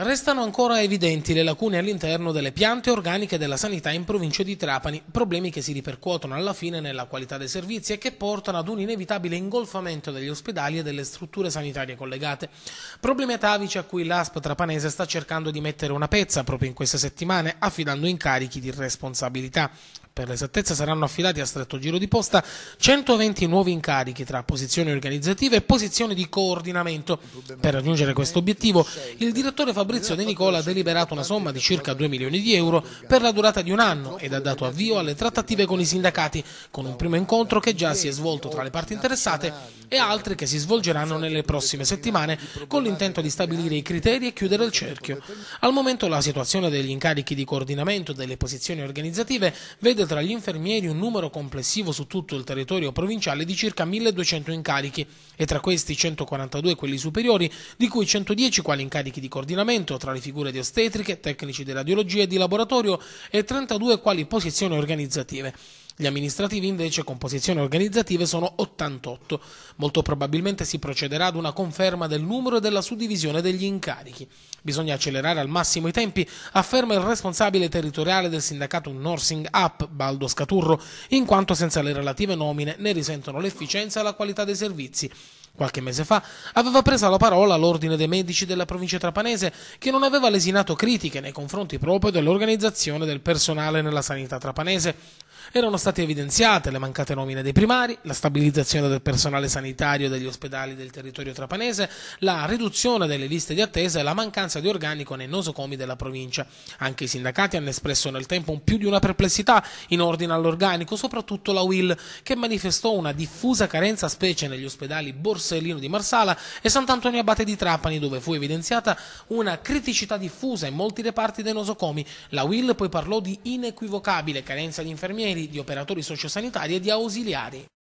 Restano ancora evidenti le lacune all'interno delle piante organiche della sanità in provincia di Trapani, problemi che si ripercuotono alla fine nella qualità dei servizi e che portano ad un inevitabile ingolfamento degli ospedali e delle strutture sanitarie collegate. Problemi atavici a cui l'ASP trapanese sta cercando di mettere una pezza proprio in queste settimane, affidando incarichi di responsabilità. Per l'esattezza saranno affidati a stretto giro di posta 120 nuovi incarichi tra posizioni organizzative e posizioni di coordinamento. Per raggiungere questo obiettivo, il direttore Fabrizio Fabrizio De Nicola ha deliberato una somma di circa 2 milioni di euro per la durata di un anno ed ha dato avvio alle trattative con i sindacati, con un primo incontro che già si è svolto tra le parti interessate e altri che si svolgeranno nelle prossime settimane con l'intento di stabilire i criteri e chiudere il cerchio. Al momento la situazione degli incarichi di coordinamento delle posizioni organizzative vede tra gli infermieri un numero complessivo su tutto il territorio provinciale di circa 1200 incarichi e tra questi 142 quelli superiori, di cui 110 quali incarichi di coordinamento dipartimento tra le figure di ostetriche, tecnici di radiologia e di laboratorio e 32 quali posizioni organizzative. Gli amministrativi invece con posizioni organizzative sono 88. Molto probabilmente si procederà ad una conferma del numero e della suddivisione degli incarichi. Bisogna accelerare al massimo i tempi, afferma il responsabile territoriale del sindacato Nursing Up, Baldo Scaturro, in quanto senza le relative nomine ne risentono l'efficienza e la qualità dei servizi. Qualche mese fa aveva preso la parola l'Ordine dei Medici della provincia trapanese che non aveva lesinato critiche nei confronti proprio dell'organizzazione del personale nella sanità trapanese, erano state evidenziate le mancate nomine dei primari, la stabilizzazione del personale sanitario degli ospedali del territorio trapanese, la riduzione delle liste di attesa e la mancanza di organico nei nosocomi della provincia. Anche i sindacati hanno espresso nel tempo più di una perplessità in ordine all'organico, soprattutto la UIL, che manifestò una diffusa carenza specie negli ospedali Borsellino di Marsala e Sant'Antonio Abate di Trapani, dove fu evidenziata una criticità diffusa in molti reparti dei nosocomi. La UIL poi parlò di inequivocabile carenza di infermieri infermieri, di operatori sociosanitari e di ausiliari.